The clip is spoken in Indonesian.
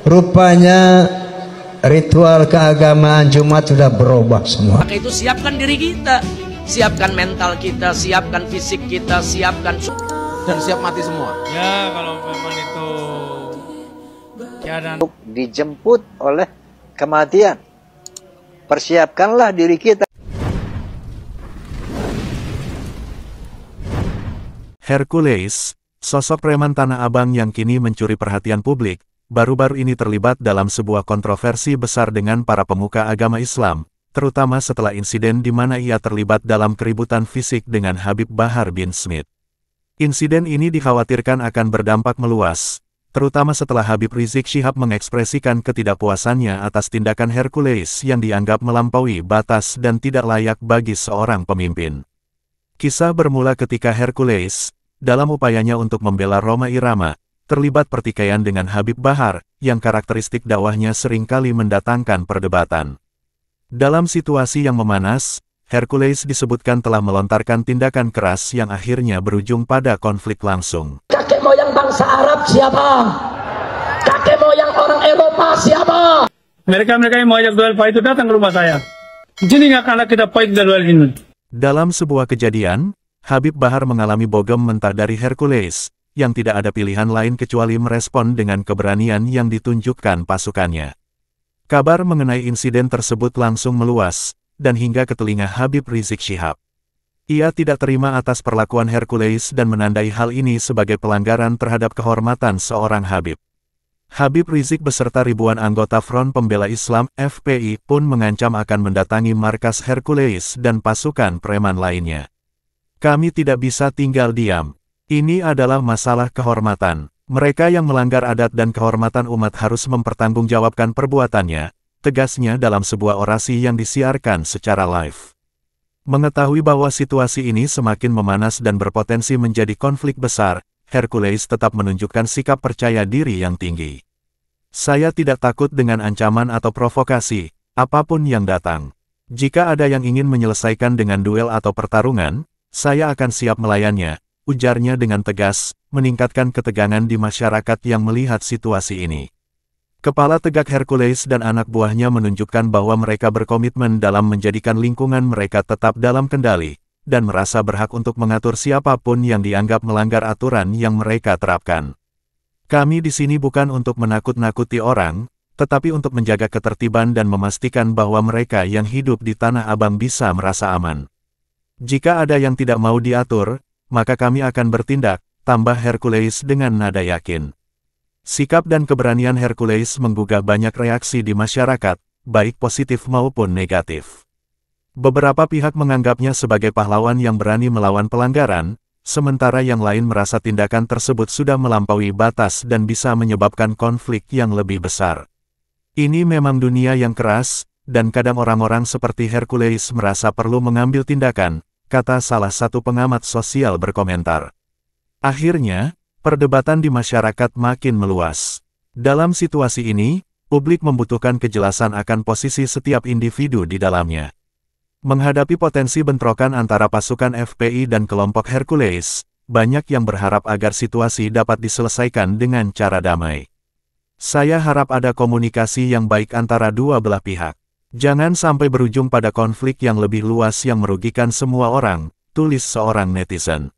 Rupanya ritual keagamaan Jumat sudah berubah semua. Maka itu siapkan diri kita, siapkan mental kita, siapkan fisik kita, siapkan dan siap mati semua. Ya, kalau memang itu keadaan dijemput oleh kematian. Persiapkanlah diri kita. Hercules, sosok preman Tanah Abang yang kini mencuri perhatian publik, baru-baru ini terlibat dalam sebuah kontroversi besar dengan para pemuka agama Islam, terutama setelah insiden di mana ia terlibat dalam keributan fisik dengan Habib Bahar bin Smith. Insiden ini dikhawatirkan akan berdampak meluas, terutama setelah Habib Rizik Syihab mengekspresikan ketidakpuasannya atas tindakan Hercules yang dianggap melampaui batas dan tidak layak bagi seorang pemimpin. Kisah bermula ketika Hercules, dalam upayanya untuk membela Roma Irama, terlibat pertikaian dengan Habib Bahar, yang karakteristik dakwahnya seringkali mendatangkan perdebatan. Dalam situasi yang memanas, Hercules disebutkan telah melontarkan tindakan keras yang akhirnya berujung pada konflik langsung. Kakek moyang bangsa Arab siapa? Kakek moyang orang Eropa siapa? Mereka-mereka yang mengajak duel fight itu datang ke rumah saya. Jadi nggak kalah kita fight duel ini. Dalam sebuah kejadian, Habib Bahar mengalami bogem mentah dari Hercules, yang tidak ada pilihan lain kecuali merespon dengan keberanian yang ditunjukkan pasukannya. Kabar mengenai insiden tersebut langsung meluas, dan hingga ke telinga Habib Rizik Syihab. Ia tidak terima atas perlakuan Hercules dan menandai hal ini sebagai pelanggaran terhadap kehormatan seorang Habib. Habib Rizik beserta ribuan anggota Front Pembela Islam FPI pun mengancam akan mendatangi markas Hercules dan pasukan preman lainnya. Kami tidak bisa tinggal diam, ini adalah masalah kehormatan. Mereka yang melanggar adat dan kehormatan umat harus mempertanggungjawabkan perbuatannya, tegasnya dalam sebuah orasi yang disiarkan secara live. Mengetahui bahwa situasi ini semakin memanas dan berpotensi menjadi konflik besar, Hercules tetap menunjukkan sikap percaya diri yang tinggi. Saya tidak takut dengan ancaman atau provokasi, apapun yang datang. Jika ada yang ingin menyelesaikan dengan duel atau pertarungan, saya akan siap melayannya, ujarnya dengan tegas, meningkatkan ketegangan di masyarakat yang melihat situasi ini. Kepala tegak Hercules dan anak buahnya menunjukkan bahwa mereka berkomitmen dalam menjadikan lingkungan mereka tetap dalam kendali, dan merasa berhak untuk mengatur siapapun yang dianggap melanggar aturan yang mereka terapkan. Kami di sini bukan untuk menakut-nakuti orang, tetapi untuk menjaga ketertiban dan memastikan bahwa mereka yang hidup di Tanah Abang bisa merasa aman. Jika ada yang tidak mau diatur, maka kami akan bertindak, tambah Hercules dengan nada yakin. Sikap dan keberanian Hercules menggugah banyak reaksi di masyarakat, baik positif maupun negatif. Beberapa pihak menganggapnya sebagai pahlawan yang berani melawan pelanggaran, sementara yang lain merasa tindakan tersebut sudah melampaui batas dan bisa menyebabkan konflik yang lebih besar. Ini memang dunia yang keras, dan kadang orang-orang seperti Hercules merasa perlu mengambil tindakan, kata salah satu pengamat sosial berkomentar. Akhirnya, perdebatan di masyarakat makin meluas. Dalam situasi ini, publik membutuhkan kejelasan akan posisi setiap individu di dalamnya. Menghadapi potensi bentrokan antara pasukan FPI dan kelompok Hercules, banyak yang berharap agar situasi dapat diselesaikan dengan cara damai. Saya harap ada komunikasi yang baik antara dua belah pihak. Jangan sampai berujung pada konflik yang lebih luas yang merugikan semua orang, tulis seorang netizen.